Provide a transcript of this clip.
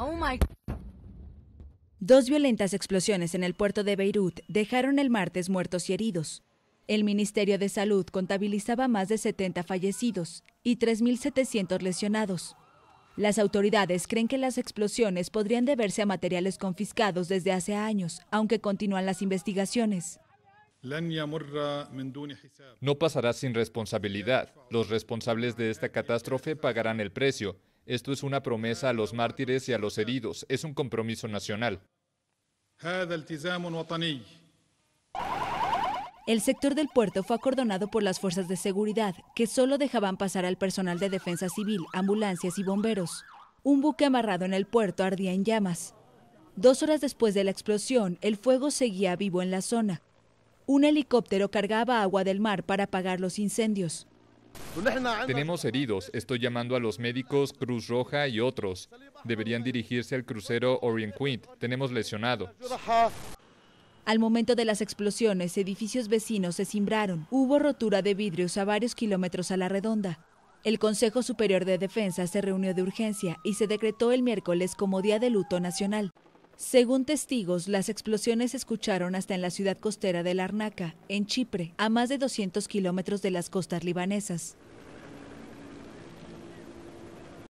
Oh Dos violentas explosiones en el puerto de Beirut dejaron el martes muertos y heridos. El Ministerio de Salud contabilizaba más de 70 fallecidos y 3.700 lesionados. Las autoridades creen que las explosiones podrían deberse a materiales confiscados desde hace años, aunque continúan las investigaciones. No pasará sin responsabilidad. Los responsables de esta catástrofe pagarán el precio. Esto es una promesa a los mártires y a los heridos. Es un compromiso nacional. El sector del puerto fue acordonado por las fuerzas de seguridad, que solo dejaban pasar al personal de defensa civil, ambulancias y bomberos. Un buque amarrado en el puerto ardía en llamas. Dos horas después de la explosión, el fuego seguía vivo en la zona. Un helicóptero cargaba agua del mar para apagar los incendios. Tenemos heridos, estoy llamando a los médicos, Cruz Roja y otros. Deberían dirigirse al crucero Orient Queen. Tenemos lesionados. Al momento de las explosiones, edificios vecinos se cimbraron. Hubo rotura de vidrios a varios kilómetros a la redonda. El Consejo Superior de Defensa se reunió de urgencia y se decretó el miércoles como Día de Luto Nacional. Según testigos, las explosiones se escucharon hasta en la ciudad costera de Larnaca, en Chipre, a más de 200 kilómetros de las costas libanesas.